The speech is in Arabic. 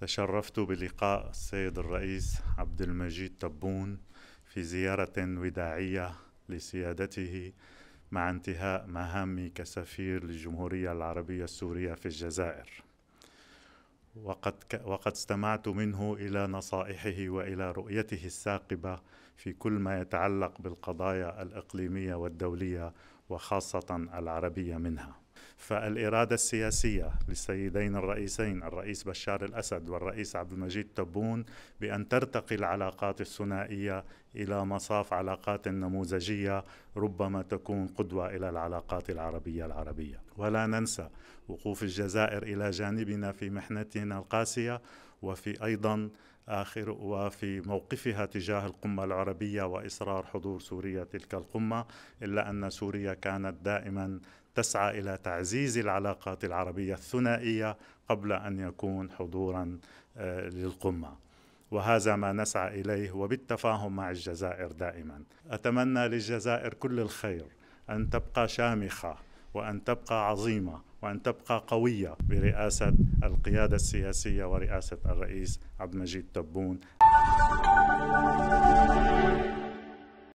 تشرفت بلقاء السيد الرئيس عبد المجيد تبون في زيارة وداعية لسيادته مع انتهاء مهامي كسفير للجمهورية العربية السورية في الجزائر وقد, ك... وقد استمعت منه إلى نصائحه وإلى رؤيته الثاقبة في كل ما يتعلق بالقضايا الإقليمية والدولية وخاصة العربية منها فالإرادة السياسية للسيدين الرئيسين الرئيس بشار الأسد والرئيس عبد المجيد تبون بأن ترتقي العلاقات الثنائية إلى مصاف علاقات نموذجية ربما تكون قدوة إلى العلاقات العربية العربية ولا ننسى وقوف الجزائر إلى جانبنا في محنتنا القاسية وفي ايضا آخر وفي موقفها تجاه القمة العربية وإصرار حضور سوريا تلك القمة إلا أن سوريا كانت دائما تسعى إلى تعزيز العلاقات العربية الثنائية قبل أن يكون حضورا آه، للقمة وهذا ما نسعى إليه وبالتفاهم مع الجزائر دائما أتمنى للجزائر كل الخير أن تبقى شامخة وأن تبقى عظيمة وأن تبقى قوية برئاسة القيادة السياسية ورئاسة الرئيس عبد المجيد تبون